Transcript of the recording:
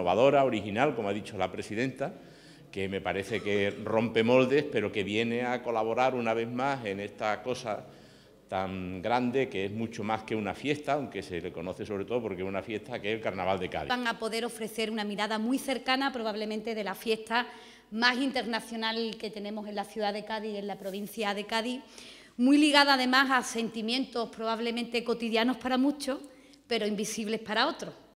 innovadora, original, como ha dicho la presidenta, que me parece que rompe moldes, pero que viene a colaborar una vez más en esta cosa tan grande que es mucho más que una fiesta, aunque se le conoce sobre todo porque es una fiesta que es el Carnaval de Cádiz. Van a poder ofrecer una mirada muy cercana probablemente de la fiesta más internacional que tenemos en la ciudad de Cádiz, en la provincia de Cádiz, muy ligada además a sentimientos probablemente cotidianos para muchos, pero invisibles para otros.